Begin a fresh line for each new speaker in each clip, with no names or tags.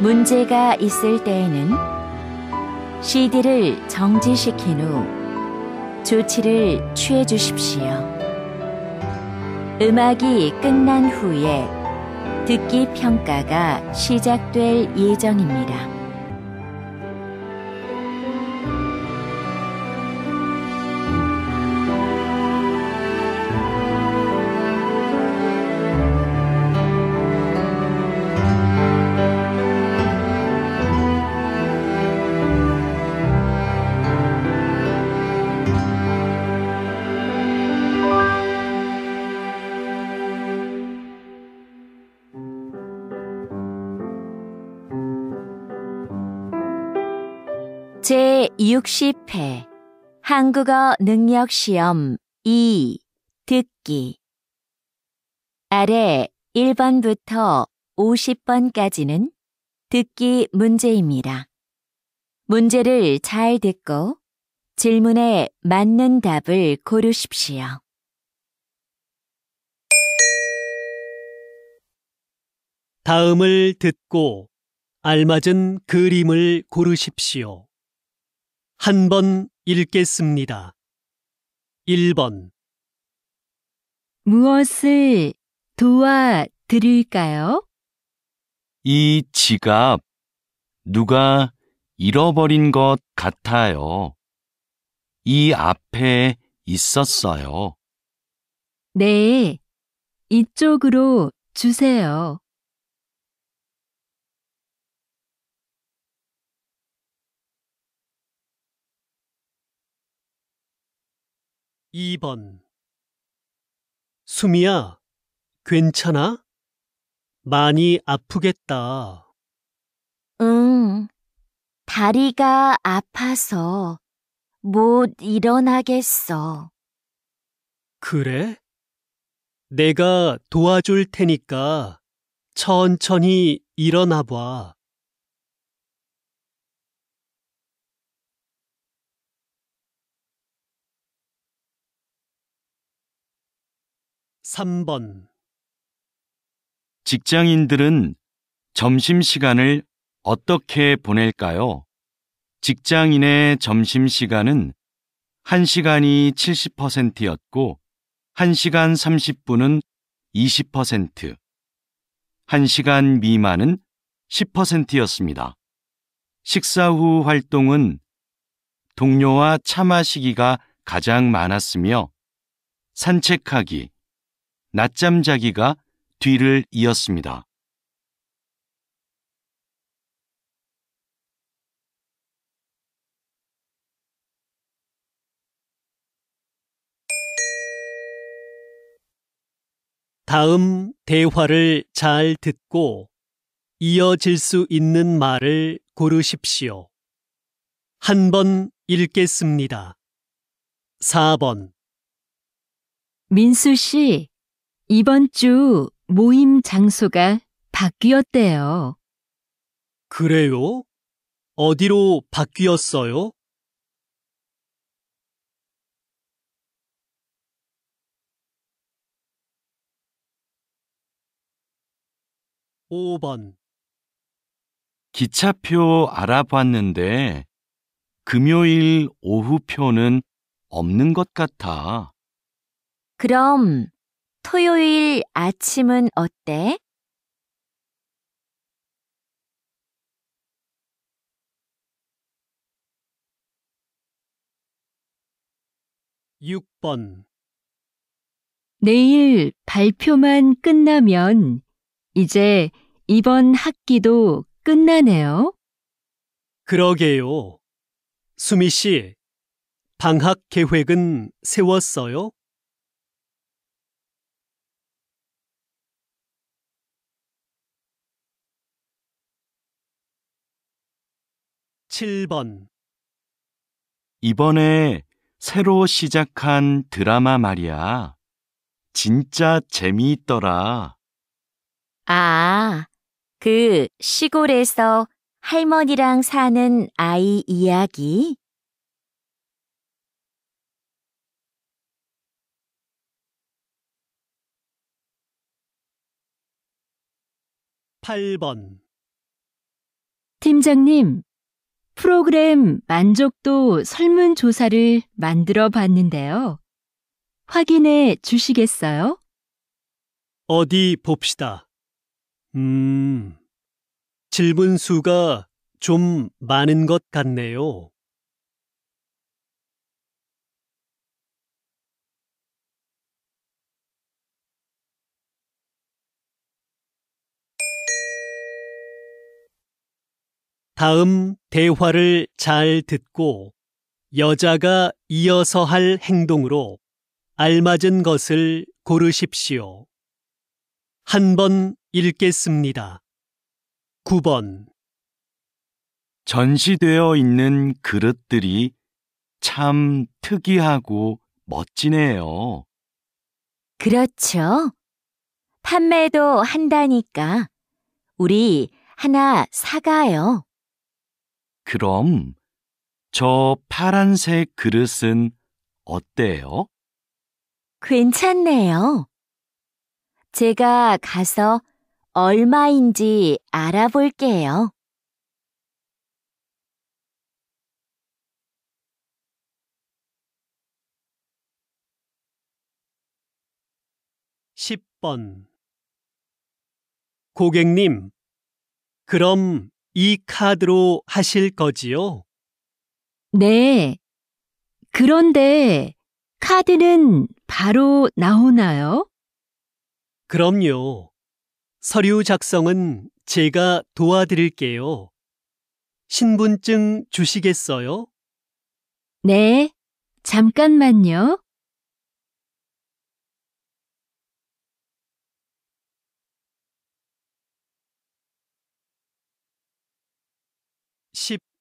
문제가 있을 때에는 CD를 정지시킨 후 조치를 취해 주십시오. 음악이 끝난 후에 듣기 평가가 시작될 예정입니다. 제60회 한국어 능력 시험 2 듣기 아래 1번부터 50번까지는 듣기 문제입니다. 문제를 잘 듣고 질문에 맞는 답을 고르십시오.
다음을 듣고 알맞은 그림을 고르십시오. 한번 읽겠습니다. 1번
무엇을 도와드릴까요?
이 지갑 누가 잃어버린 것 같아요. 이 앞에 있었어요.
네, 이쪽으로 주세요.
2번 수미야, 괜찮아? 많이 아프겠다.
응, 다리가 아파서 못 일어나겠어.
그래? 내가 도와줄 테니까 천천히 일어나 봐. 3번
직장인들은 점심시간을 어떻게 보낼까요? 직장인의 점심시간은 1시간이 70%였고 1시간 30분은 20%, 1시간 미만은 10%였습니다. 식사 후 활동은 동료와 차 마시기가 가장 많았으며 산책하기, 낮잠 자기가 뒤를 이었습니다.
다음 대화를 잘 듣고 이어질 수 있는 말을 고르십시오.
한 번 읽겠습니다. 4번 민수 씨, 이번 주 모임 장소가 바뀌었대요.
그래요? 어디로 바뀌었어요? 오번
기차표 알아봤는데 금요일 오후표는 없는 것 같아.
그럼 토요일 아침은 어때?
6번
내일 발표만 끝나면 이제 이번 학기도 끝나네요.
그러게요. 수미 씨, 방학 계획은 세웠어요? 7번
이번에 새로 시작한 드라마
말이야. 진짜 재미있더라. 아, 그 시골에서 할머니랑 사는 아이 이야기?
8번
팀장님, 프로그램 만족도 설문조사를 만들어 봤는데요. 확인해 주시겠어요?
어디 봅시다. 음, 질문 수가 좀 많은 것 같네요. 다음 대화를 잘 듣고 여자가 이어서 할 행동으로 알맞은 것을 고르십시오. 한 번 읽겠습니다. 9번
전시되어 있는 그릇들이 참 특이하고 멋지네요.
그렇죠. 판매도 한다니까. 우리 하나 사가요.
그럼 저 파란색 그릇은 어때요?
괜찮네요. 제가 가서 얼마인지 알아볼게요.
(10번) 고객님, 그럼 이 카드로 하실 거지요?
네. 그런데 카드는 바로 나오나요?
그럼요. 서류 작성은 제가 도와드릴게요.
신분증
주시겠어요?
네. 잠깐만요.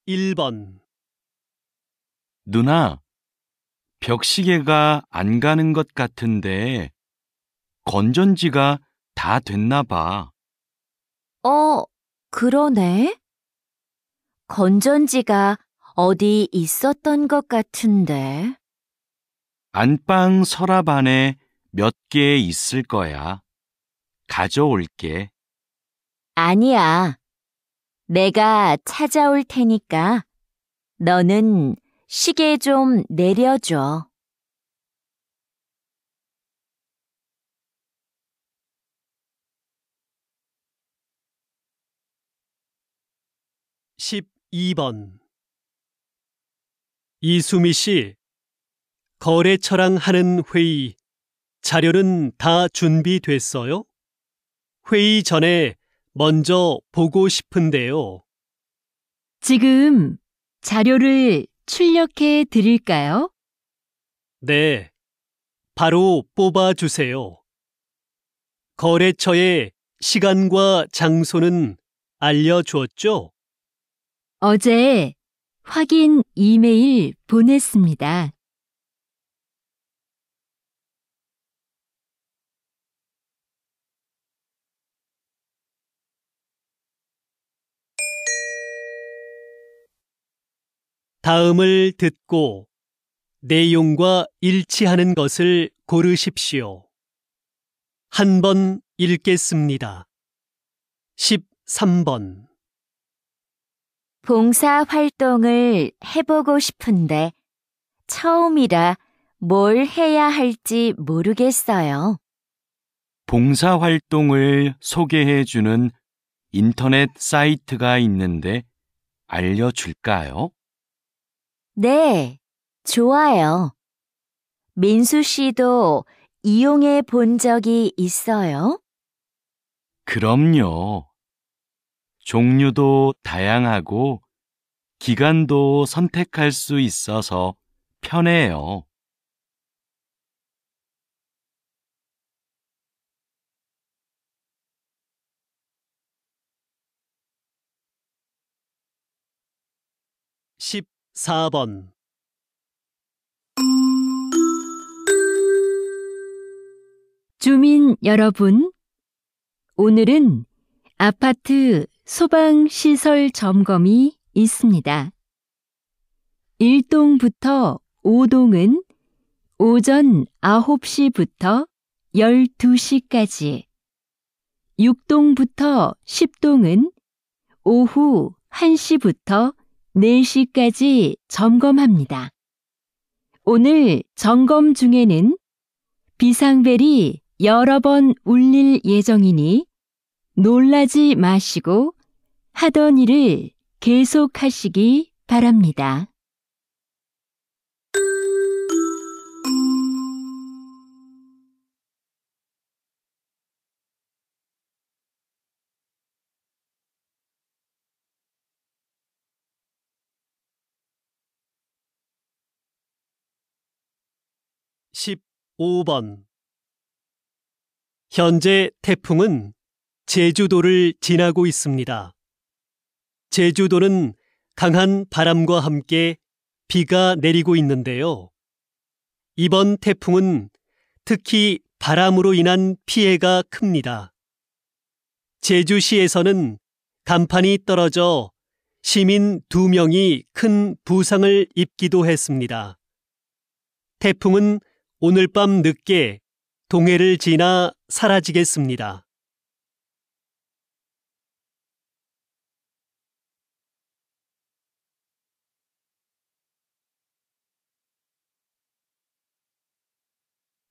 1번
누나, 벽시계가 안 가는 것 같은데 건전지가 다 됐나 봐.
어, 그러네. 건전지가 어디 있었던 것 같은데.
안방 서랍 안에 몇 개 있을 거야. 가져올게.
아니야. 내가 찾아올 테니까 너는 시계 좀 내려줘.
1 2번 이수미 씨, 거래처랑 하는 회의, 자료는 다 준비됐어요? 회의 전에 먼저 보고 싶은데요.
지금 자료를 출력해 드릴까요?
네. 바로 뽑아 주세요. 거래처의 시간과 장소는 알려주었죠?
어제 확인 이메일 보냈습니다.
다음을 듣고 내용과 일치하는 것을 고르십시오. 한 번 읽겠습니다. 13번
봉사 활동을 해보고 싶은데 처음이라 뭘 해야 할지 모르겠어요.
봉사 활동을 소개해 주는 인터넷 사이트가 있는데 알려줄까요?
네, 좋아요. 민수 씨도 이용해 본 적이 있어요?
그럼요. 종류도 다양하고 기간도 선택할 수 있어서 편해요.
4번
주민 여러분, 오늘은 아파트 소방시설 점검이 있습니다. 1동부터 5동은 오전 9시부터 12시까지, 6동부터 10동은 오후 1시부터 4시까지 점검합니다. 오늘 점검 중에는 비상벨이 여러 번 울릴 예정이니 놀라지 마시고 하던 일을 계속하시기 바랍니다.
5번 현재 태풍은 제주도를 지나고 있습니다. 제주도는 강한 바람과 함께 비가 내리고 있는데요. 이번 태풍은 특히 바람으로 인한 피해가 큽니다. 제주시에서는 간판이 떨어져 시민 2명이 큰 부상을 입기도 했습니다. 태풍은 오늘 밤 늦게 동해를 지나 사라지겠습니다.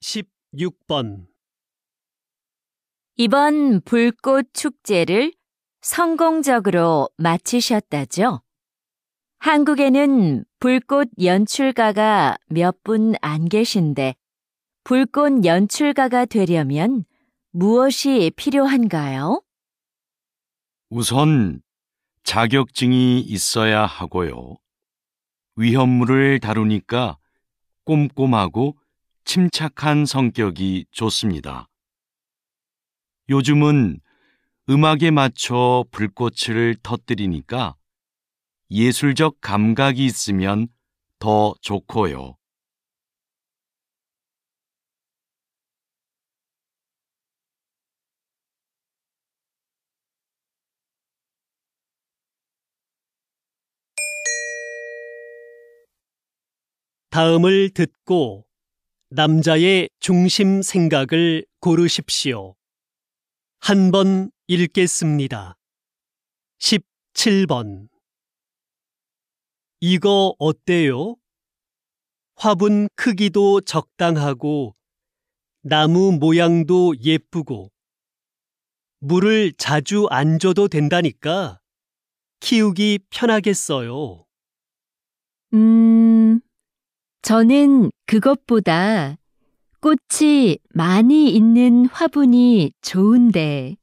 (16번) 이번 불꽃 축제를 성공적으로 마치셨다죠? 한국에는 불꽃 연출가가 몇 분 안 계신데 불꽃 연출가가 되려면 무엇이 필요한가요?
우선 자격증이 있어야 하고요. 위험물을 다루니까 꼼꼼하고 침착한 성격이 좋습니다. 요즘은 음악에 맞춰 불꽃을 터뜨리니까 예술적 감각이 있으면 더 좋고요.
다음을 듣고 남자의 중심 생각을 고르십시오. 한 번 읽겠습니다. 17번 이거 어때요? 화분 크기도 적당하고 나무 모양도 예쁘고 물을 자주 안 줘도 된다니까 키우기 편하겠어요.
음... 저는 그것보다 꽃이 많이 있는 화분이 좋은데.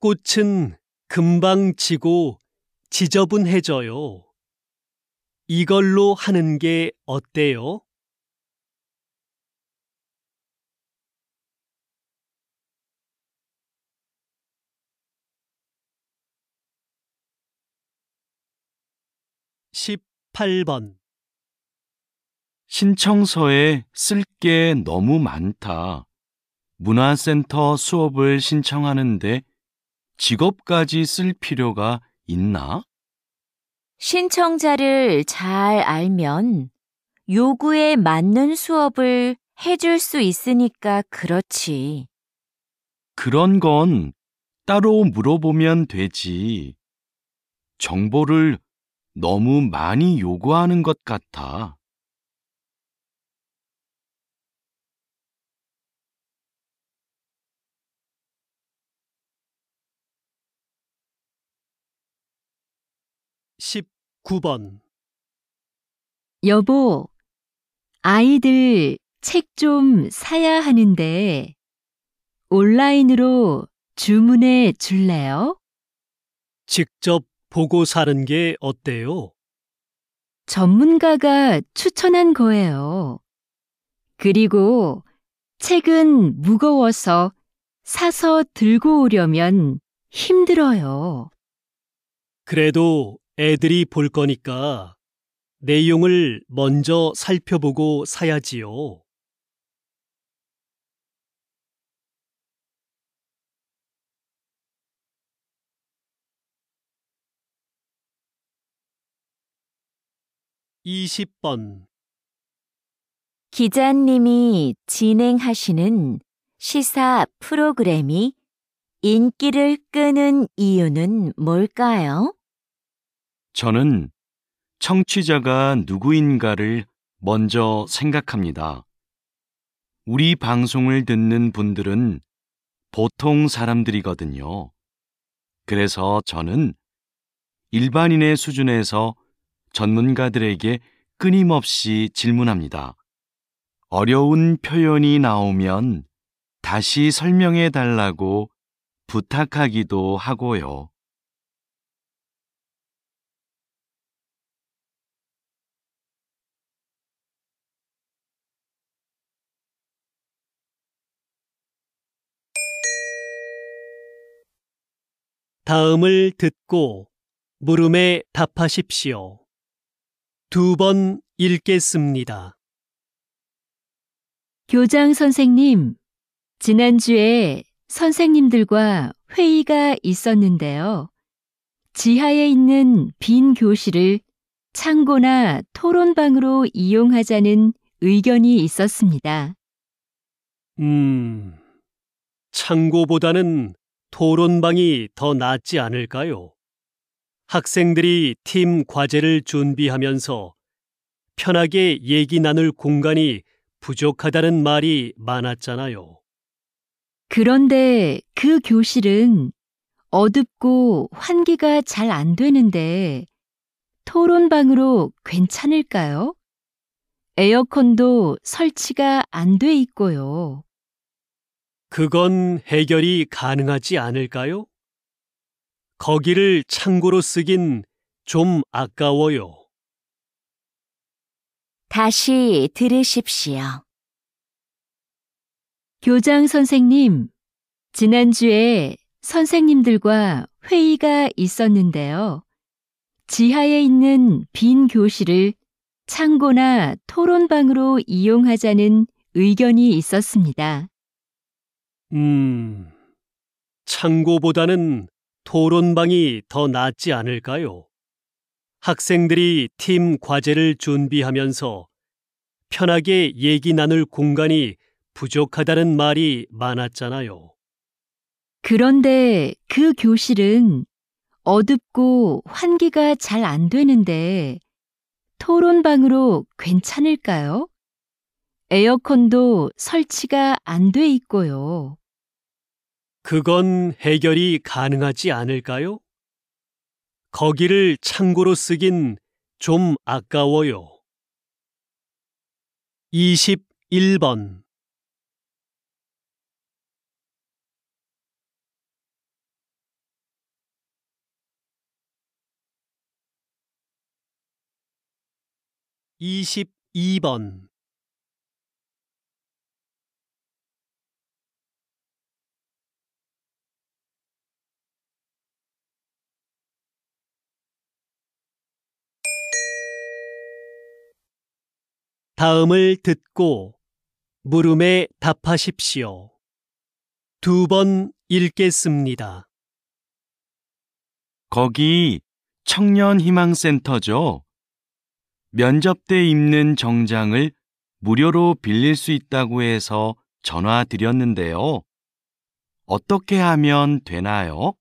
꽃은 금방 지고 지저분해져요. 이걸로 하는 게 어때요? (18번)
신청서에 쓸 게 너무 많다. 문화센터 수업을 신청하는데 직업까지 쓸 필요가 있나?
신청자를 잘 알면 요구에 맞는 수업을 해줄 수 있으니까 그렇지.
그런 건 따로 물어보면 되지. 정보를 너무 많이 요구하는 것 같아.
19번
여보, 아이들 책 좀 사야 하는데 온라인으로 주문해 줄래요?
직접 보고 사는 게 어때요?
전문가가 추천한 거예요. 그리고 책은 무거워서 사서 들고 오려면 힘들어요.
그래도 애들이 볼 거니까 내용을 먼저 살펴보고 사야지요. 2 0번
기자님이 진행하시는 시사 프로그램이 인기를 끄는 이유는 뭘까요?
저는 청취자가 누구인가를 먼저 생각합니다. 우리 방송을 듣는 분들은 보통 사람들이거든요. 그래서 저는 일반인의 수준에서 전문가들에게 끊임없이 질문합니다. 어려운 표현이 나오면 다시 설명해 달라고 부탁하기도 하고요.
다음을 듣고 물음에 답하십시오. 두 번 읽겠습니다.
교장 선생님, 지난주에 선생님들과 회의가 있었는데요. 지하에 있는 빈 교실을 창고나 토론방으로 이용하자는 의견이 있었습니다.
음, 창고보다는 토론방이 더 낫지 않을까요? 학생들이 팀 과제를 준비하면서 편하게 얘기 나눌 공간이 부족하다는 말이 많았잖아요.
그런데 그 교실은 어둡고 환기가 잘 안 되는데 토론방으로 괜찮을까요? 에어컨도 설치가 안 돼 있고요.
그건 해결이 가능하지 않을까요? 거기를 창고로 쓰긴 좀 아까워요.
다시 들으십시오. 교장 선생님, 지난주에 선생님들과 회의가 있었는데요. 지하에 있는 빈 교실을 창고나 토론방으로 이용하자는 의견이 있었습니다.
음, 창고보다는 토론방이 더 낫지 않을까요? 학생들이 팀 과제를 준비하면서 편하게 얘기 나눌 공간이 부족하다는 말이 많았잖아요.
그런데 그 교실은 어둡고 환기가 잘 안 되는데 토론방으로 괜찮을까요? 에어컨도 설치가 안 돼 있고요.
그건 해결이 가능하지 않을까요? 거기를 창고로 쓰긴 좀 아까워요. 21번 2 2번 다음을 듣고 물음에 답하십시오. 두 번 읽겠습니다.
거기 청년희망센터죠? 면접 때 입는 정장을 무료로 빌릴 수 있다고 해서 전화 드렸는데요. 어떻게 하면 되나요?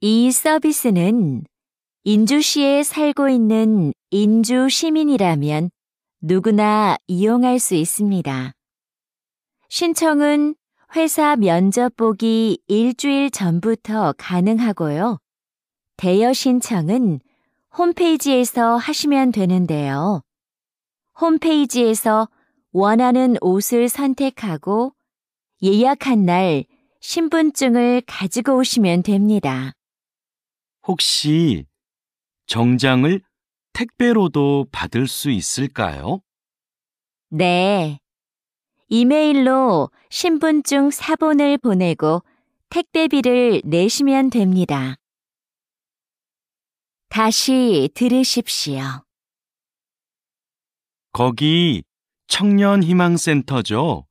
이 서비스는 인주시에 살고 있는 인주 시민이라면 누구나 이용할 수 있습니다. 신청은 회사 면접 보기 일주일 전부터 가능하고요. 대여 신청은 홈페이지에서 하시면 되는데요. 홈페이지에서 원하는 옷을 선택하고 예약한 날 신분증을 가지고 오시면 됩니다.
혹시 정장을 택배로도 받을 수 있을까요?
네. 이메일로 신분증 사본을 보내고 택배비를 내시면 됩니다. 다시 들으십시오.
거기 청년희망센터죠?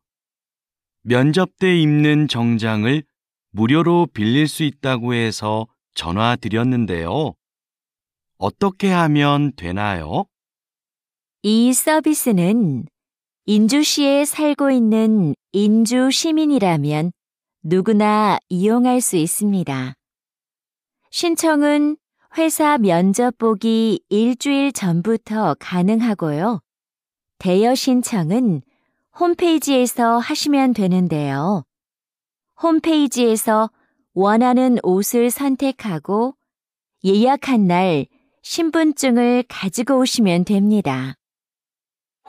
면접 때 입는 정장을 무료로 빌릴 수 있다고 해서 전화 드렸는데요. 어떻게 하면 되나요?
이 서비스는 인주시에 살고 있는 인주 시민이라면 누구나 이용할 수 있습니다. 신청은 회사 면접 보기 일주일 전부터 가능하고요. 대여 신청은 홈페이지에서 하시면 되는데요. 홈페이지에서 원하는 옷을 선택하고 예약한 날 신분증을 가지고 오시면 됩니다.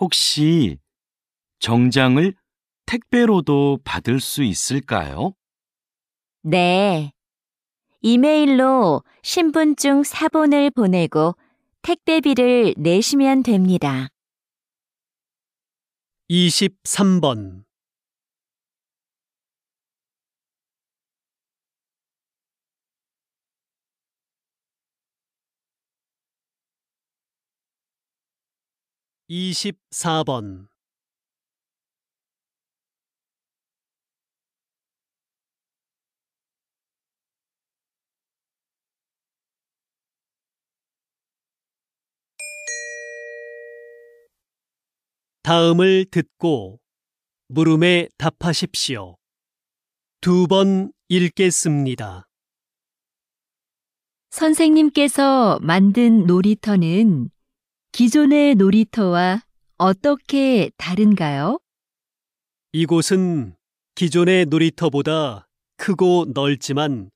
혹시 정장을 택배로도 받을 수 있을까요?
네. 이메일로 신분증 사본을 보내고 택배비를 내시면 됩니다.
23번 24번 '다음을 듣고 물음에 답하십시오. 두 번 읽겠습니다.'
선생님께서 만든 놀이터는 기존의 놀이터와 어떻게 다른가요?
이곳은 기존의 놀이터보다 크고 넓지만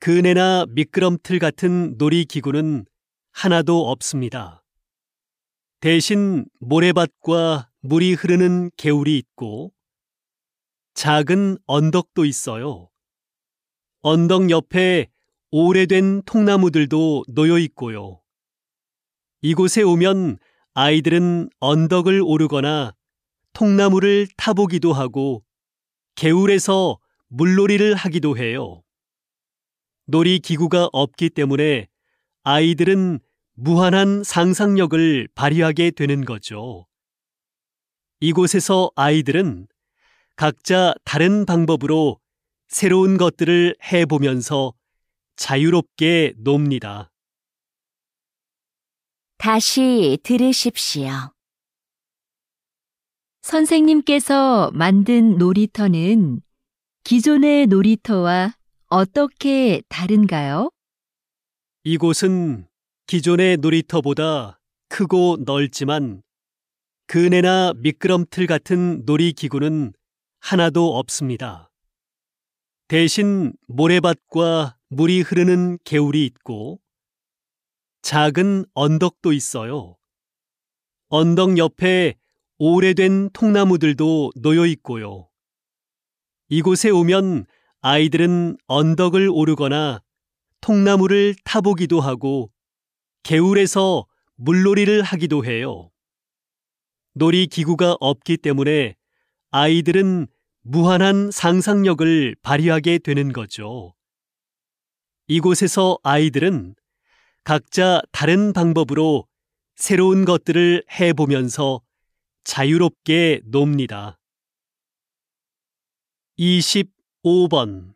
그네나 미끄럼틀 같은 놀이기구는 하나도 없습니다. 대신 모래밭과 물이 흐르는 개울이 있고 작은 언덕도 있어요. 언덕 옆에 오래된 통나무들도 놓여 있고요. 이곳에 오면 아이들은 언덕을 오르거나 통나무를 타보기도 하고 개울에서 물놀이를 하기도 해요. 놀이 기구가 없기 때문에 아이들은 무한한 상상력을 발휘하게 되는 거죠. 이곳에서 아이들은 각자 다른 방법으로 새로운 것들을 해보면서 자유롭게 놉니다.
다시
들으십시오. 선생님께서 만든 놀이터는 기존의 놀이터와 어떻게 다른가요?
이곳은 기존의 놀이터보다 크고 넓지만 그네나 미끄럼틀 같은 놀이기구는 하나도 없습니다. 대신 모래밭과 물이 흐르는 개울이 있고 작은 언덕도 있어요. 언덕 옆에 오래된 통나무들도 놓여 있고요. 이곳에 오면 아이들은 언덕을 오르거나 통나무를 타보기도 하고 개울에서 물놀이를 하기도 해요. 놀이 기구가 없기 때문에 아이들은 무한한 상상력을 발휘하게 되는 거죠. 이곳에서 아이들은 각자 다른 방법으로 새로운 것들을 해보면서 자유롭게 놉니다. 25번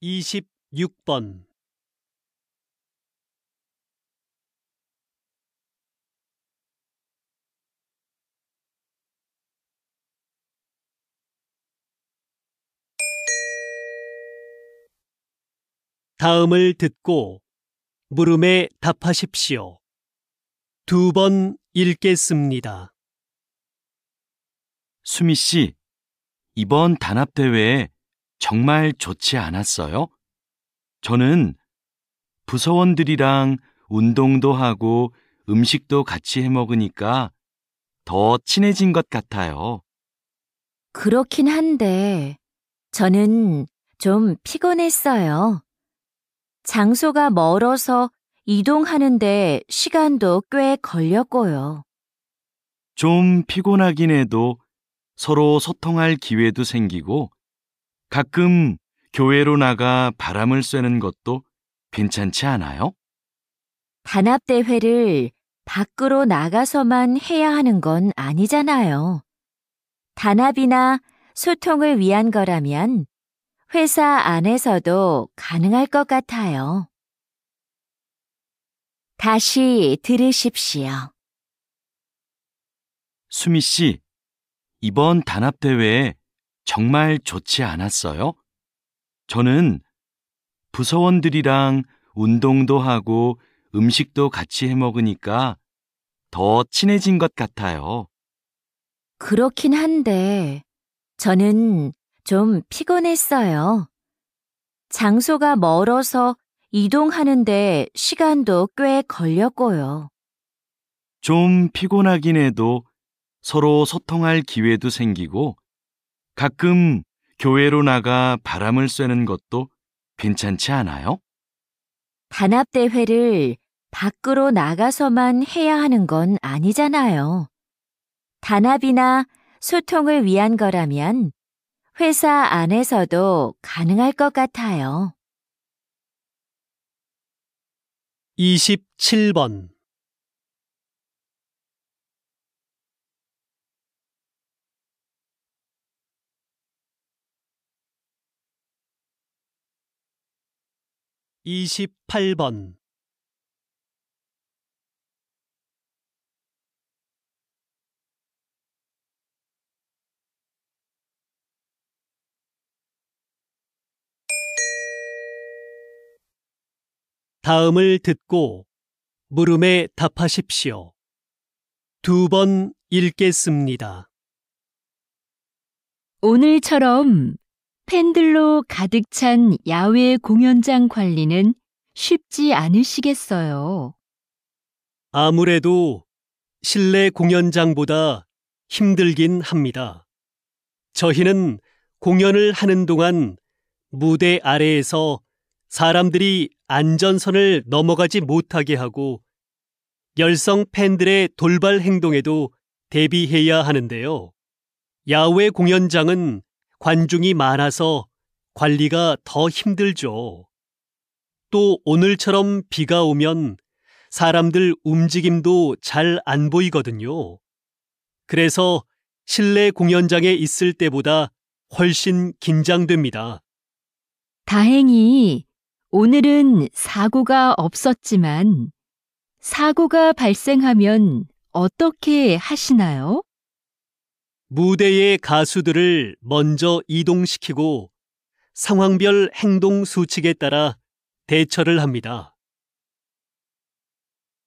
(26번) 다음을 듣고 물음에 답하십시오. 두 번 읽겠습니다. 수미
씨, 이번 단합대회에 정말 좋지 않았어요? 저는 부서원들이랑 운동도 하고 음식도 같이 해 먹으니까 더 친해진 것 같아요.
그렇긴 한데, 저는 좀 피곤했어요. 장소가 멀어서 이동하는데 시간도 꽤 걸렸고요.
좀 피곤하긴 해도 서로 소통할 기회도 생기고 가끔 교회로 나가 바람을 쐬는 것도 괜찮지 않아요?
단합대회를 밖으로 나가서만 해야 하는 건 아니잖아요. 단합이나 소통을 위한 거라면 회사 안에서도 가능할 것 같아요. 다시 들으십시오.
수미 씨, 이번 단합대회 정말 좋지 않았어요? 저는 부서원들이랑 운동도 하고 음식도 같이 해 먹으니까 더 친해진 것 같아요.
그렇긴 한데, 저는 좀 피곤했어요. 장소가 멀어서 이동하는데 시간도 꽤 걸렸고요.
좀 피곤하긴 해도 서로 소통할 기회도 생기고 가끔 교회로 나가 바람을 쐬는 것도 괜찮지 않아요?
단합대회를 밖으로 나가서만 해야 하는 건 아니잖아요. 단합이나 소통을 위한 거라면 회사 안에서도 가능할 것 같아요.
27번 28번 다음을 듣고 물음에 답하십시오. 두 번 읽겠습니다.
오늘처럼 팬들로 가득 찬 야외 공연장 관리는 쉽지 않으시겠어요.
아무래도 실내 공연장보다 힘들긴 합니다. 저희는 공연을 하는 동안 무대 아래에서 사람들이 안전선을 넘어가지 못하게 하고 열성 팬들의 돌발 행동에도 대비해야 하는데요. 야외 공연장은 관중이 많아서 관리가 더 힘들죠. 또 오늘처럼 비가 오면 사람들 움직임도 잘 안 보이거든요. 그래서 실내 공연장에 있을 때보다 훨씬 긴장됩니다.
다행히 오늘은 사고가 없었지만 사고가 발생하면 어떻게 하시나요?
무대의 가수들을 먼저 이동시키고 상황별 행동 수칙에 따라 대처를 합니다.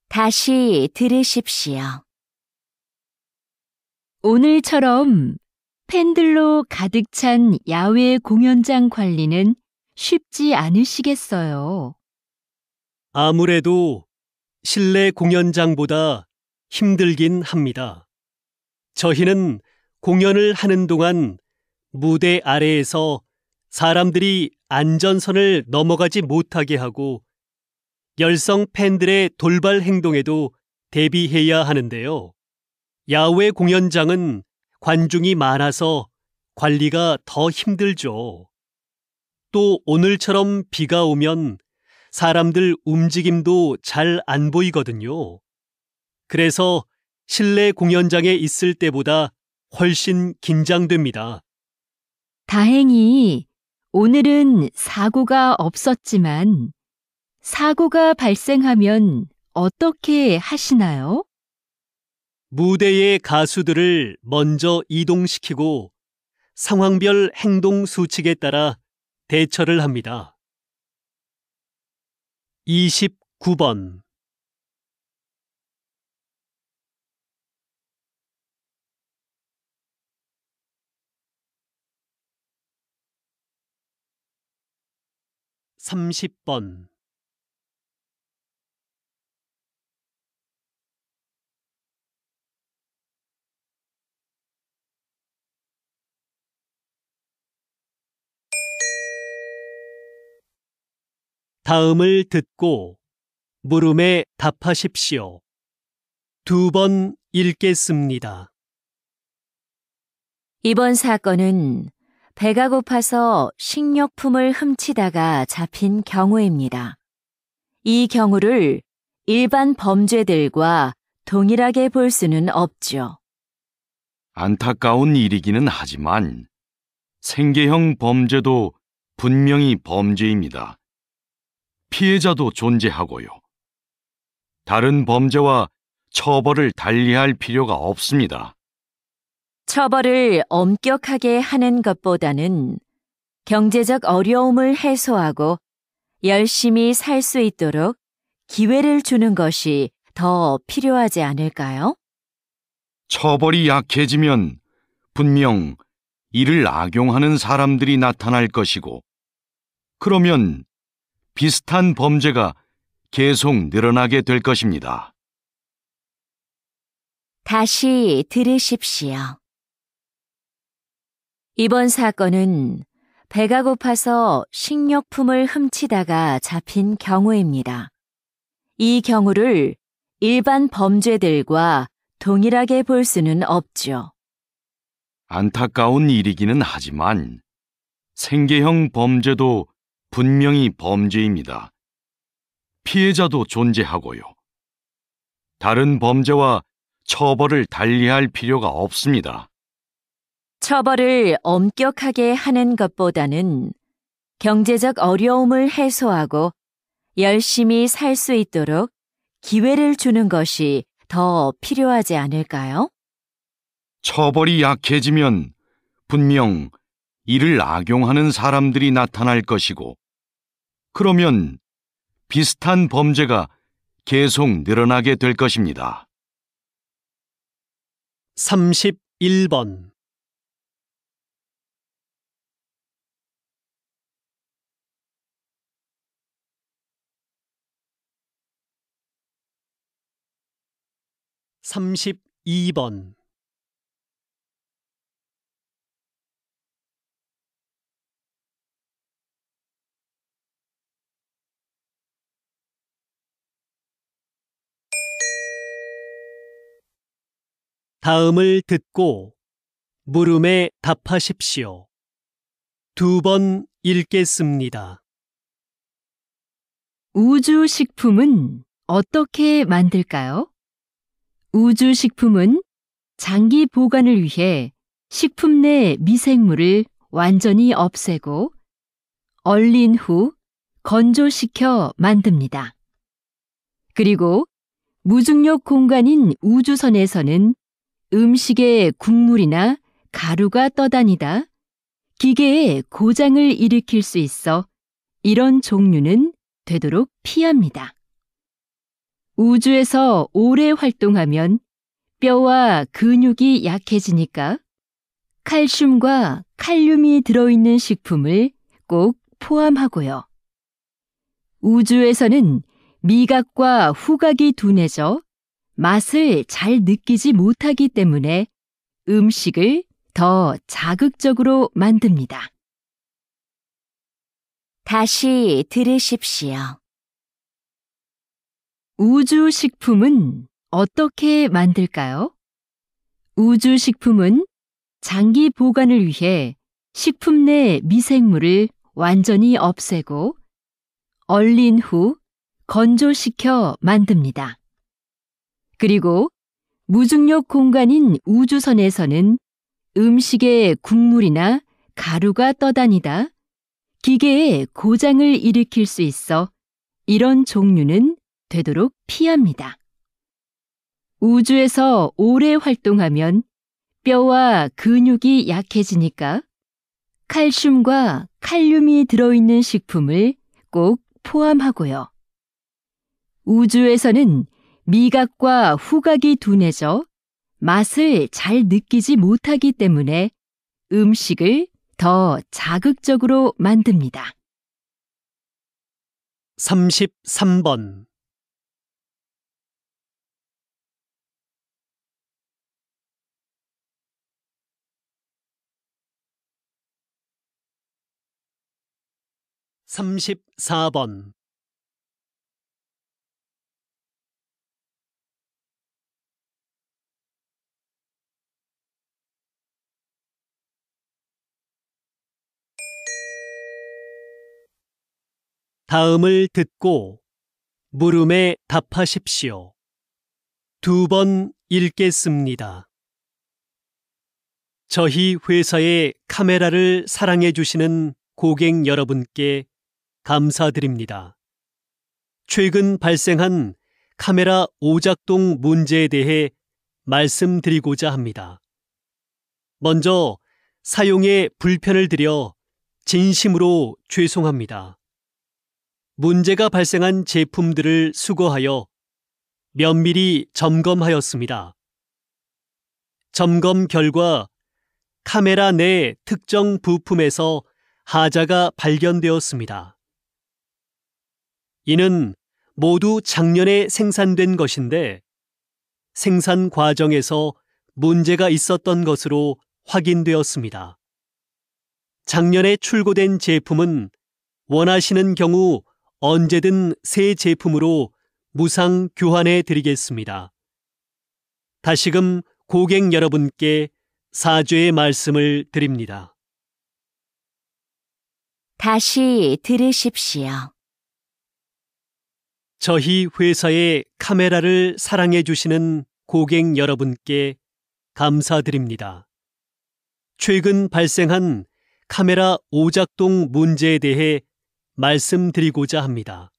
다시
들으십시오. 오늘처럼 팬들로 가득 찬 야외 공연장 관리는 쉽지 않으시겠어요.
아무래도 실내 공연장보다 힘들긴 합니다. 저희는 공연을 하는 동안 무대 아래에서 사람들이 안전선을 넘어가지 못하게 하고 열성 팬들의 돌발 행동에도 대비해야 하는데요. 야외 공연장은 관중이 많아서 관리가 더 힘들죠. 또 오늘처럼 비가 오면 사람들 움직임도 잘 안 보이거든요. 그래서 실내 공연장에 있을 때보다 훨씬 긴장됩니다.
다행히 오늘은 사고가 없었지만 사고가 발생하면 어떻게 하시나요?
무대의 가수들을 먼저 이동시키고 상황별 행동 수칙에 따라 대처를 합니다. 29번 3 0번 다음을 듣고 물음에 답하십시오. 두 번 읽겠습니다.
이번 사건은 배가 고파서 식료품을 훔치다가 잡힌 경우입니다. 이 경우를 일반 범죄들과 동일하게 볼 수는 없죠.
안타까운 일이기는 하지만 생계형 범죄도 분명히 범죄입니다. 피해자도 존재하고요. 다른 범죄와 처벌을 달리할 필요가 없습니다.
처벌을 엄격하게 하는 것보다는 경제적 어려움을 해소하고 열심히 살 수 있도록 기회를 주는 것이 더 필요하지 않을까요?
처벌이 약해지면 분명 이를 악용하는 사람들이 나타날 것이고, 그러면 비슷한 범죄가 계속 늘어나게 될 것입니다.
다시 들으십시오. 이번 사건은 배가 고파서 식료품을 훔치다가 잡힌 경우입니다. 이 경우를 일반 범죄들과 동일하게 볼 수는 없죠.
안타까운 일이기는 하지만 생계형 범죄도 분명히 범죄입니다. 피해자도 존재하고요. 다른 범죄와 처벌을 달리할 필요가 없습니다.
처벌을 엄격하게 하는 것보다는 경제적 어려움을 해소하고 열심히 살 수 있도록 기회를 주는 것이 더 필요하지 않을까요?
처벌이 약해지면 분명 이를 악용하는 사람들이 나타날 것이고 그러면 비슷한 범죄가 계속 늘어나게 될 것입니다.
31번 3 2번 다음을 듣고 물음에 답하십시오. 두 번 읽겠습니다.
우주식품은 어떻게 만들까요? 우주식품은 장기 보관을 위해 식품 내 미생물을 완전히 없애고 얼린 후 건조시켜 만듭니다. 그리고 무중력 공간인 우주선에서는 음식에 국물이나 가루가 떠다니다 기계에 고장을 일으킬 수 있어 이런 종류는 되도록 피합니다. 우주에서 오래 활동하면 뼈와 근육이 약해지니까 칼슘과 칼륨이 들어있는 식품을 꼭 포함하고요. 우주에서는 미각과 후각이 둔해져 맛을 잘 느끼지 못하기 때문에 음식을 더 자극적으로 만듭니다. 다시 들으십시오. 우주식품은 어떻게 만들까요? 우주식품은 장기 보관을 위해 식품 내 미생물을 완전히 없애고 얼린 후 건조시켜 만듭니다. 그리고 무중력 공간인 우주선에서는 음식에 국물이나 가루가 떠다니다 기계에 고장을 일으킬 수 있어 이런 종류는 되도록 피합니다. 우주에서 오래 활동하면 뼈와 근육이 약해지니까 칼슘과 칼륨이 들어있는 식품을 꼭 포함하고요. 우주에서는 미각과 후각이 둔해져 맛을 잘 느끼지 못하기 때문에 음식을 더 자극적으로 만듭니다.
33번 삼십번 다음을 듣고 물음에 답하십시오. 두 번 읽겠습니다. 저희 회사의 카메라를 사랑해 주시는 고객 여러분께 감사드립니다. 최근 발생한 카메라 오작동 문제에 대해 말씀드리고자 합니다. 먼저 사용에 불편을 드려 진심으로 죄송합니다. 문제가 발생한 제품들을 수거하여 면밀히 점검하였습니다. 점검 결과 카메라 내 특정 부품에서 하자가 발견되었습니다. 이는 모두 작년에 생산된 것인데 생산 과정에서 문제가 있었던 것으로 확인되었습니다. 작년에 출고된 제품은 원하시는 경우 언제든 새 제품으로 무상 교환해 드리겠습니다. 다시금 고객 여러분께 사죄의 말씀을 드립니다. 다시 들으십시오. 저희 회사의 카메라를 사랑해 주시는 고객 여러분께 감사드립니다. 최근 발생한 카메라 오작동 문제에 대해 말씀드리고자 합니다.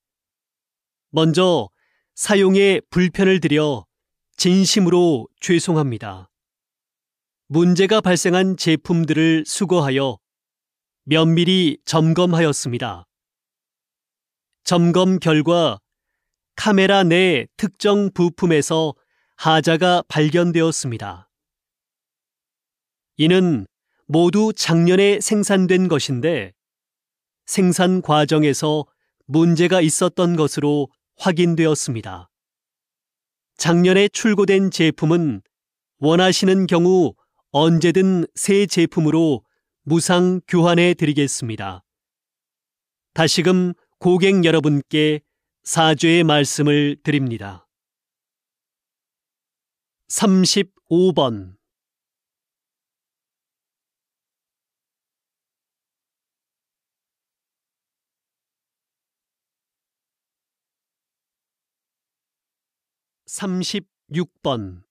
먼저 사용에 불편을 드려 진심으로 죄송합니다. 문제가 발생한 제품들을 수거하여 면밀히 점검하였습니다. 점검 결과 카메라 내 특정 부품에서 하자가 발견되었습니다. 이는 모두 작년에 생산된 것인데 생산 과정에서 문제가 있었던 것으로 확인되었습니다. 작년에 출고된 제품은 원하시는 경우 언제든 새 제품으로 무상 교환해 드리겠습니다. 다시금 고객 여러분께 사죄의 말씀을 드립니다. 35번 36번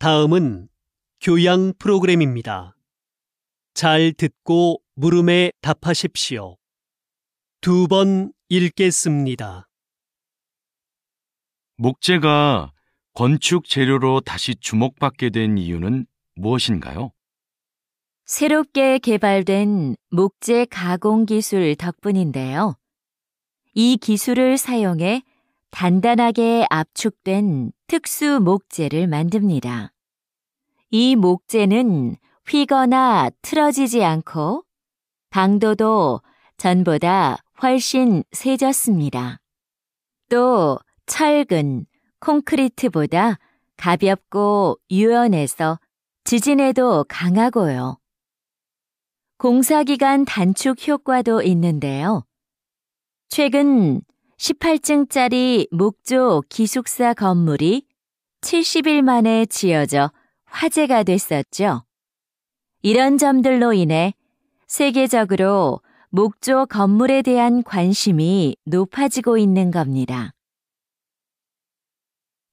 다음은 교양 프로그램입니다. 잘 듣고 물음에 답하십시오. 두 번 읽겠습니다.
목재가 건축 재료로 다시 주목받게 된 이유는 무엇인가요?
새롭게 개발된 목재 가공 기술 덕분인데요. 이 기술을 사용해 단단하게 압축된 특수 목재를 만듭니다. 이 목재는 휘거나 틀어지지 않고 방도도 전보다 훨씬 세졌습니다. 또 철근, 콘크리트보다 가볍고 유연해서 지진에도 강하고요. 공사기간 단축 효과도 있는데요. 최근 18층짜리 목조 기숙사 건물이 70일 만에 지어져 화제가 됐었죠. 이런 점들로 인해 세계적으로 목조 건물에 대한 관심이 높아지고 있는 겁니다.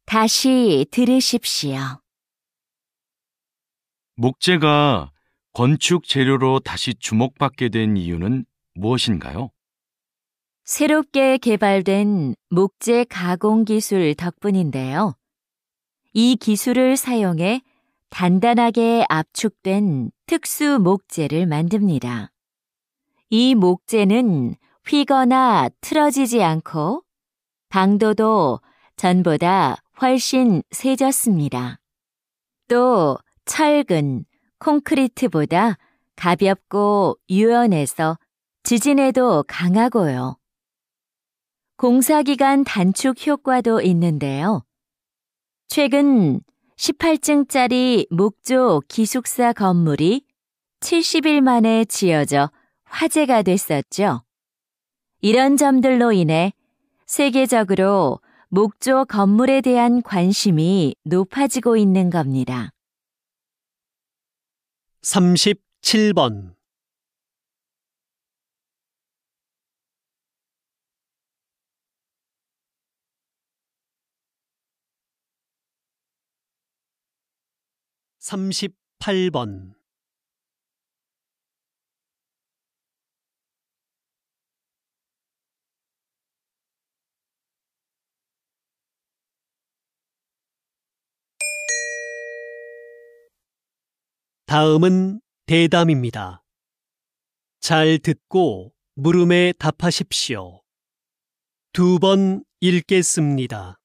다시 들으십시오.
목재가 건축 재료로 다시 주목받게 된 이유는 무엇인가요?
새롭게 개발된 목재 가공 기술 덕분인데요. 이 기술을 사용해 단단하게 압축된 특수 목재를 만듭니다. 이 목재는 휘거나 틀어지지 않고 방도도 전보다 훨씬 세졌습니다. 또 철근, 콘크리트보다 가볍고 유연해서 지진에도 강하고요. 공사기간 단축 효과도 있는데요. 최근 18층짜리 목조 기숙사 건물이 70일 만에 지어져 화제가 됐었죠. 이런 점들로 인해 세계적으로 목조 건물에 대한 관심이 높아지고 있는 겁니다.
37번 3 8번 다음은 대담입니다. 잘 듣고 물음에 답하십시오. 두 번 읽겠습니다.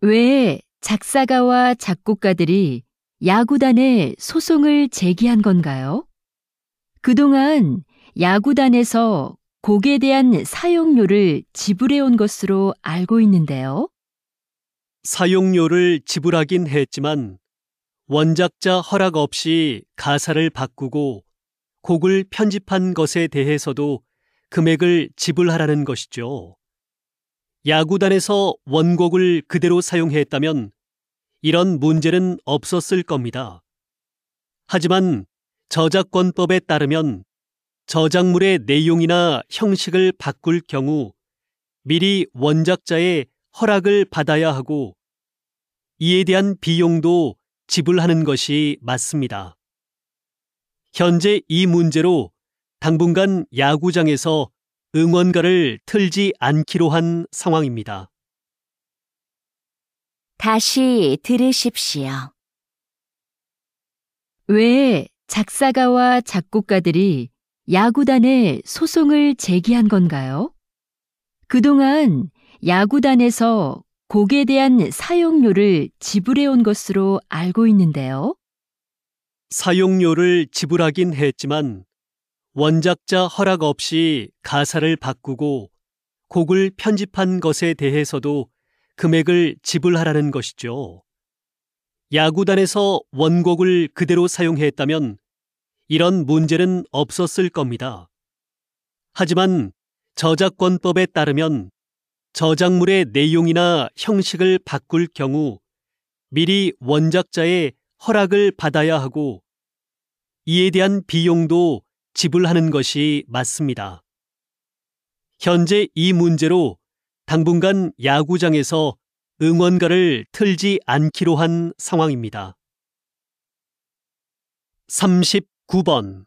왜 작사가와 작곡가들이 야구단에 소송을 제기한 건가요? 그동안 야구단에서 곡에 대한 사용료를 지불해온 것으로 알고 있는데요.
사용료를 지불하긴 했지만 원작자 허락 없이 가사를 바꾸고 곡을 편집한 것에 대해서도 금액을 지불하라는 것이죠. 야구단에서 원곡을 그대로 사용했다면 이런 문제는 없었을 겁니다. 하지만 저작권법에 따르면 저작물의 내용이나 형식을 바꿀 경우 미리 원작자의 허락을 받아야 하고 이에 대한 비용도 지불하는 것이 맞습니다. 현재 이 문제로 당분간 야구장에서 응원가를 틀지 않기로 한 상황입니다. 다시
들으십시오. 왜 작사가와 작곡가들이 야구단에 소송을 제기한 건가요? 그동안 야구단에서 곡에 대한 사용료를 지불해 온 것으로 알고 있는데요.
사용료를 지불하긴 했지만 원작자 허락 없이 가사를 바꾸고 곡을 편집한 것에 대해서도 금액을 지불하라는 것이죠. 야구단에서 원곡을 그대로 사용했다면 이런 문제는 없었을 겁니다. 하지만 저작권법에 따르면 저작물의 내용이나 형식을 바꿀 경우 미리 원작자의 허락을 받아야 하고 이에 대한 비용도 지불하는 것이 맞습니다. 현재 이 문제로 당분간 야구장에서 응원가를 틀지 않기로 한 상황입니다. 39번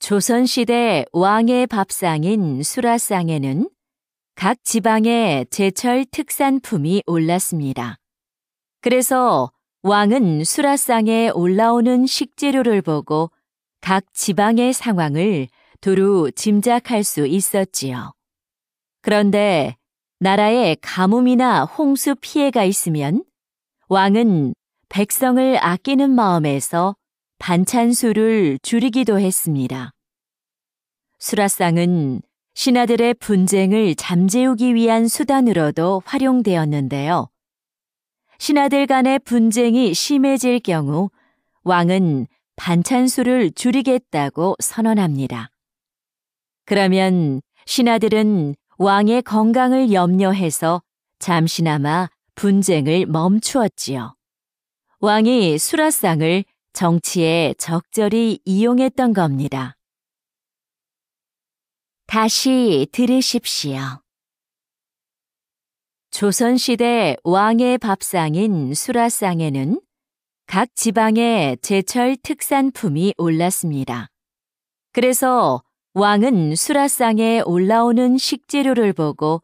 조선시대 왕의 밥상인 수라상에는 각 지방의 제철 특산품이 올랐습니다. 그래서 왕은 수라상에 올라오는 식재료를 보고 각 지방의 상황을 두루 짐작할 수 있었지요. 그런데 나라에 가뭄이나 홍수 피해가 있으면 왕은 백성을 아끼는 마음에서 반찬수를 줄이기도 했습니다. 수라상은 신하들의 분쟁을 잠재우기 위한 수단으로도 활용되었는데요. 신하들 간의 분쟁이 심해질 경우 왕은 반찬수를 줄이겠다고 선언합니다. 그러면 신하들은 왕의 건강을 염려해서 잠시나마 분쟁을 멈추었지요. 왕이 수라상을 정치에 적절히 이용했던 겁니다. 다시 들으십시오. 조선시대 왕의 밥상인 수라상에는 각 지방의 제철 특산품이 올랐습니다. 그래서 왕은 수라상에 올라오는 식재료를 보고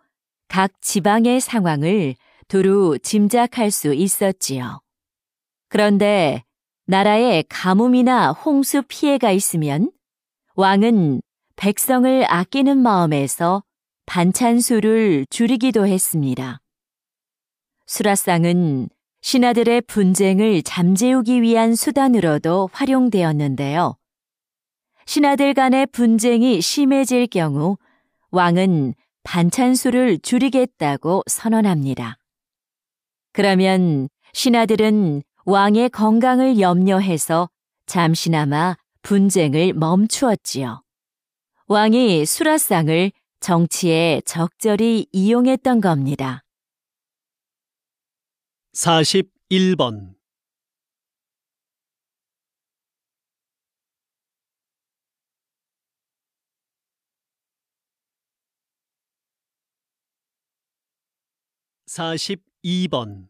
각 지방의 상황을 두루 짐작할 수 있었지요. 그런데 나라에 가뭄이나 홍수 피해가 있으면 왕은 백성을 아끼는 마음에서 반찬수를 줄이기도 했습니다. 수라상은 신하들의 분쟁을 잠재우기 위한 수단으로도 활용되었는데요. 신하들 간의 분쟁이 심해질 경우 왕은 반찬수를 줄이겠다고 선언합니다. 그러면 신하들은 왕의 건강을 염려해서 잠시나마 분쟁을 멈추었지요. 왕이 수라상을 정치에 적절히 이용했던 겁니다.
41번 4 2번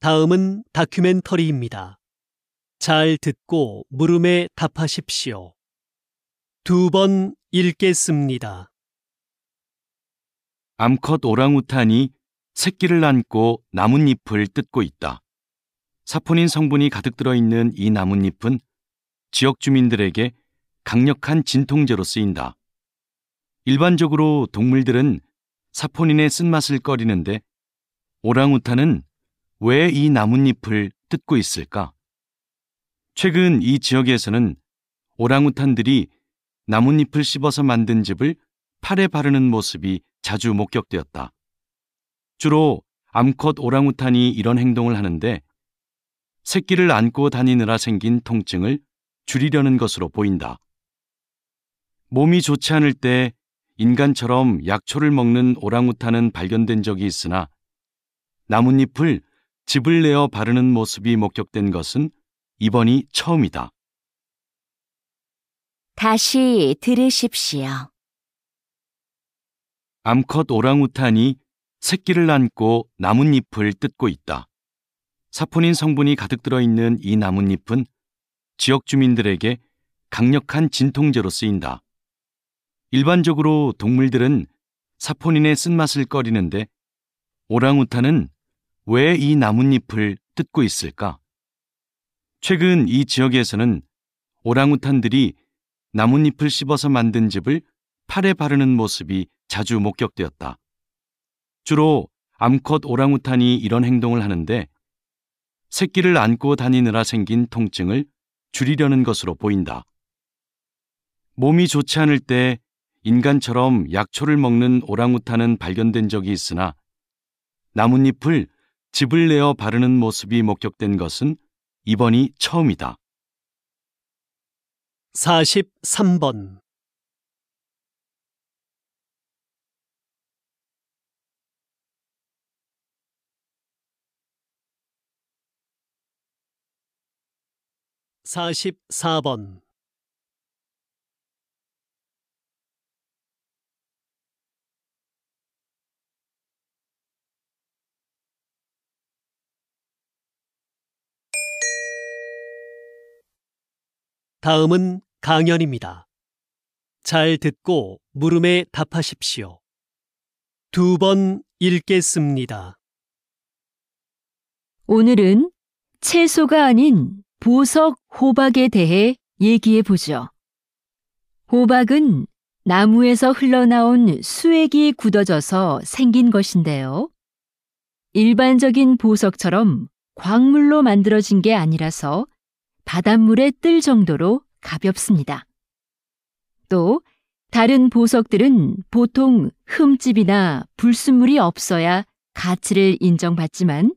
다음은 다큐멘터리입니다. 잘 듣고 물음에 답하십시오. 두 번 읽겠습니다.
암컷 오랑우탄이 새끼를 안고 나뭇잎을 뜯고 있다. 사포닌 성분이 가득 들어있는 이 나뭇잎은 지역 주민들에게 강력한 진통제로 쓰인다. 일반적으로 동물들은 사포닌의 쓴맛을 꺼리는데 오랑우탄은 왜이 나뭇잎을 뜯고 있을까? 최근 이 지역에서는 오랑우탄들이 나뭇잎을 씹어서 만든 즙을 팔에 바르는 모습이 자주 목격되었다. 주로 암컷 오랑우탄이 이런 행동을 하는데 새끼를 안고 다니느라 생긴 통증을 줄이려는 것으로 보인다. 몸이 좋지 않을 때 인간처럼 약초를 먹는 오랑우탄은 발견된 적이 있으나 나뭇잎을 집을 내어 바르는 모습이 목격된 것은 이번이 처음이다.
다시 들으십시오.
암컷 오랑우탄이 새끼를 안고 나뭇잎을 뜯고 있다. 사포닌 성분이 가득 들어있는 이 나뭇잎은 지역 주민들에게 강력한 진통제로 쓰인다. 일반적으로 동물들은 사포닌의 쓴맛을 꺼리는데 오랑우탄은 왜이 나뭇잎을 뜯고 있을까? 최근 이 지역에서는 오랑우탄들이 나뭇잎을 씹어서 만든 집을 팔에 바르는 모습이 자주 목격되었다. 주로 암컷 오랑우탄이 이런 행동을 하는데 새끼를 안고 다니느라 생긴 통증을 줄이려는 것으로 보인다. 몸이 좋지 않을 때 인간처럼 약초를 먹는 오랑우탄은 발견된 적이 있으나 나뭇잎을 집을 내어 바르는 모습이 목격된 것은 이번이 처음이다.
43번 4 4번 다음은 강연입니다. 잘 듣고 물음에 답하십시오. 두 번 읽겠습니다.
오늘은 채소가 아닌 보석 호박에 대해 얘기해 보죠. 호박은 나무에서 흘러나온 수액이 굳어져서 생긴 것인데요. 일반적인 보석처럼 광물로 만들어진 게 아니라서 바닷물에 뜰 정도로 가볍습니다. 또 다른 보석들은 보통 흠집이나 불순물이 없어야 가치를 인정받지만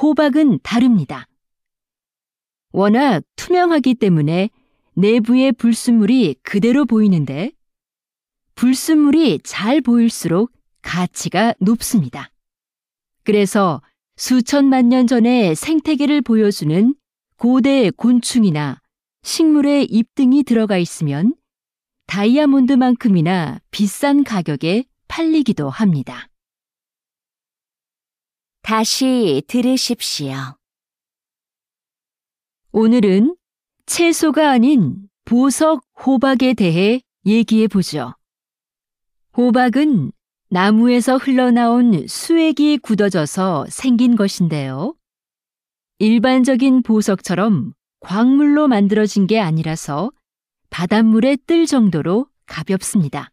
호박은 다릅니다. 워낙 투명하기 때문에 내부의 불순물이 그대로 보이는데 불순물이 잘 보일수록 가치가 높습니다. 그래서 수천만 년 전의 생태계를 보여주는 고대 곤충이나 식물의 잎 등이 들어가 있으면 다이아몬드만큼이나 비싼 가격에 팔리기도 합니다. 다시 들으십시오. 오늘은 채소가 아닌 보석 호박에 대해 얘기해 보죠. 호박은 나무에서 흘러나온 수액이 굳어져서 생긴 것인데요. 일반적인 보석처럼 광물로 만들어진 게 아니라서 바닷물에 뜰 정도로 가볍습니다.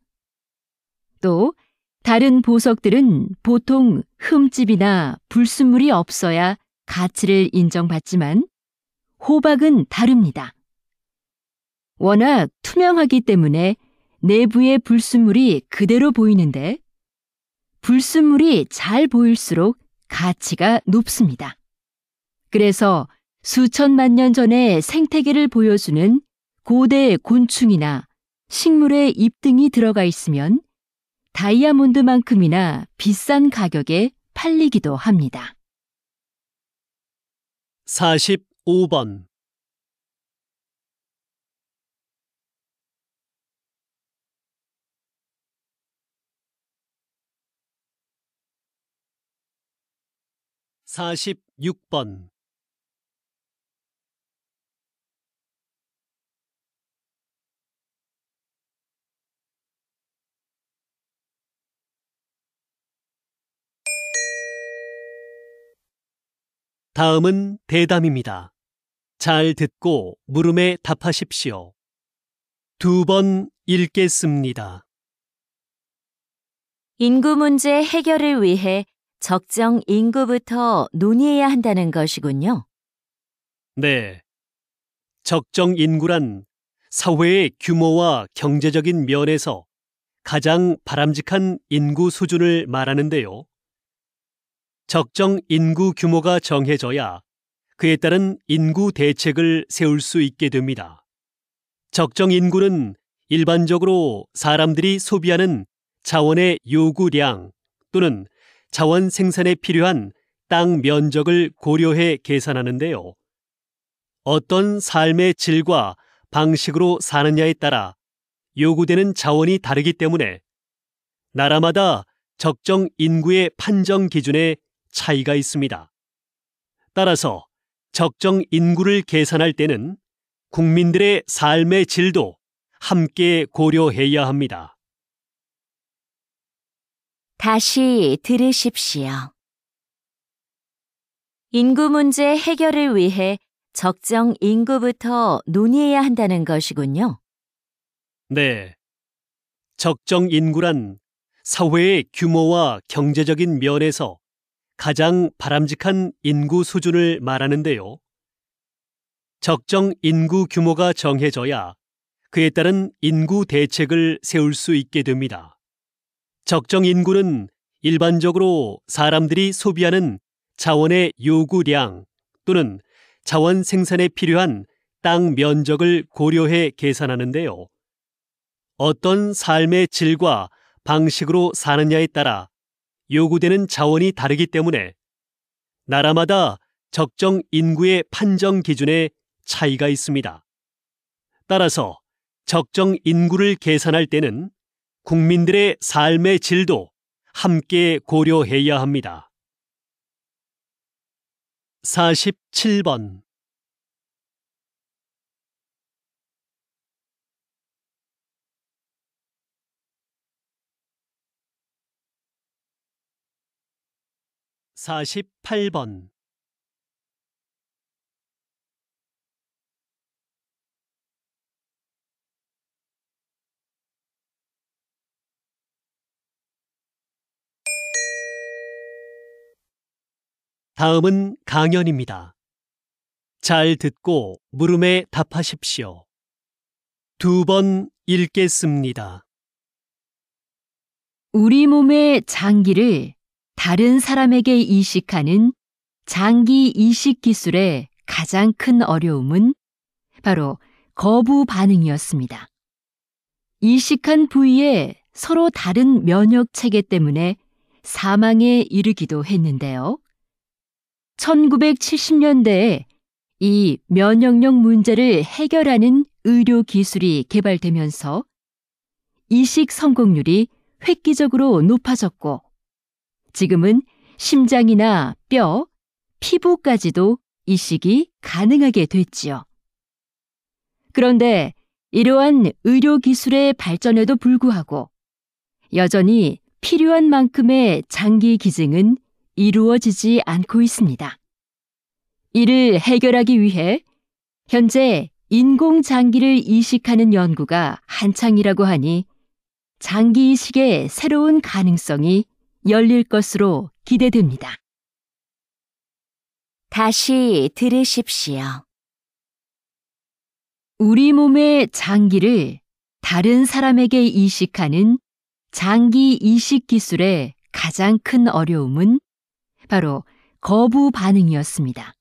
또 다른 보석들은 보통 흠집이나 불순물이 없어야 가치를 인정받지만 호박은 다릅니다. 워낙 투명하기 때문에 내부의 불순물이 그대로 보이는데 불순물이 잘 보일수록 가치가 높습니다. 그래서 수천만 년 전의 생태계를 보여주는 고대 곤충이나 식물의 입 등이 들어가 있으면 다이아몬드만큼이나 비싼 가격에 팔리기도 합니다.
45번 4 6번 다음은 대담입니다. 잘 듣고 물음에 답하십시오. 두 번 읽겠습니다.
인구 문제 해결을 위해 적정 인구부터 논의해야 한다는 것이군요.
네. 적정 인구란 사회의 규모와 경제적인 면에서 가장 바람직한 인구 수준을 말하는데요. 적정 인구 규모가 정해져야 그에 따른 인구 대책을 세울 수 있게 됩니다. 적정 인구는 일반적으로 사람들이 소비하는 자원의 요구량 또는 자원 생산에 필요한 땅 면적을 고려해 계산하는데요. 어떤 삶의 질과 방식으로 사느냐에 따라 요구되는 자원이 다르기 때문에 나라마다 적정 인구의 판정 기준에 차이가 있습니다. 따라서 적정 인구를 계산할 때는 국민들의 삶의 질도 함께 고려해야 합니다.
다시 들으십시오. 인구 문제 해결을 위해 적정 인구부터 논의해야 한다는 것이군요.
네. 적정 인구란 사회의 규모와 경제적인 면에서 가장 바람직한 인구 수준을 말하는데요. 적정 인구 규모가 정해져야 그에 따른 인구 대책을 세울 수 있게 됩니다. 적정 인구는 일반적으로 사람들이 소비하는 자원의 요구량 또는 자원 생산에 필요한 땅 면적을 고려해 계산하는데요. 어떤 삶의 질과 방식으로 사느냐에 따라 요구되는 자원이 다르기 때문에 나라마다 적정 인구의 판정 기준에 차이가 있습니다. 따라서 적정 인구를 계산할 때는 국민들의 삶의 질도 함께 고려해야 합니다. 47번 48번 '다음은 강연입니다. 잘 듣고 물음에 답하십시오. 두 번 읽겠습니다.
우리 몸의 장기를 다른 사람에게 이식하는 장기 이식 기술의 가장 큰 어려움은 바로 거부 반응이었습니다. 이식한 부위에 서로 다른 면역 체계 때문에 사망에 이르기도 했는데요. 1970년대에 이 면역력 문제를 해결하는 의료 기술이 개발되면서 이식 성공률이 획기적으로 높아졌고 지금은 심장이나 뼈, 피부까지도 이식이 가능하게 됐지요. 그런데 이러한 의료기술의 발전에도 불구하고 여전히 필요한 만큼의 장기 기증은 이루어지지 않고 있습니다. 이를 해결하기 위해 현재 인공장기를 이식하는 연구가 한창이라고 하니 장기 이식의 새로운 가능성이 열릴 것으로 기대됩니다. 다시 들으십시오. 우리 몸의 장기를 다른 사람에게 이식하는 장기 이식 기술의 가장 큰 어려움은 바로 거부 반응이었습니다.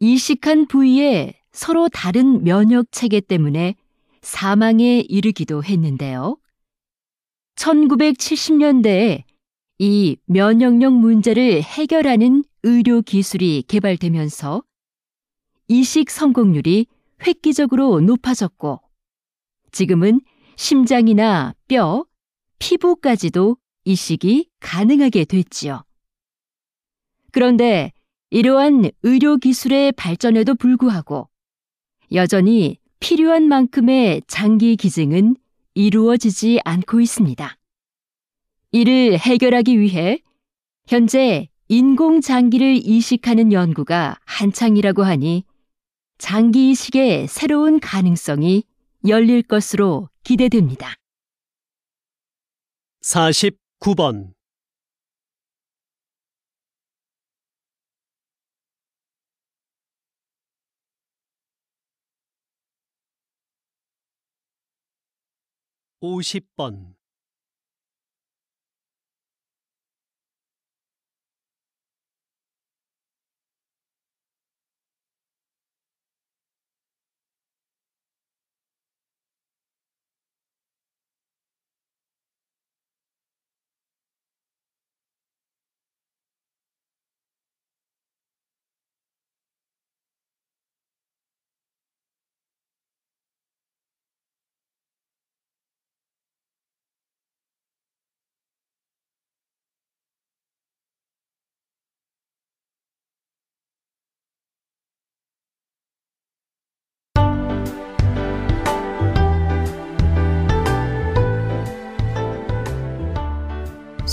이식한 부위에 서로 다른 면역 체계 때문에 사망에 이르기도 했는데요. 1970년대에 이 면역력 문제를 해결하는 의료 기술이 개발되면서 이식 성공률이 획기적으로 높아졌고 지금은 심장이나 뼈, 피부까지도 이식이 가능하게 됐지요. 그런데 이러한 의료 기술의 발전에도 불구하고 여전히 필요한 만큼의 장기 기증은 이루어지지 않고 있습니다. 이를 해결하기 위해 현재 인공장기를 이식하는 연구가 한창이라고 하니 장기 이식의 새로운 가능성이 열릴 것으로 기대됩니다.
49번 5 0번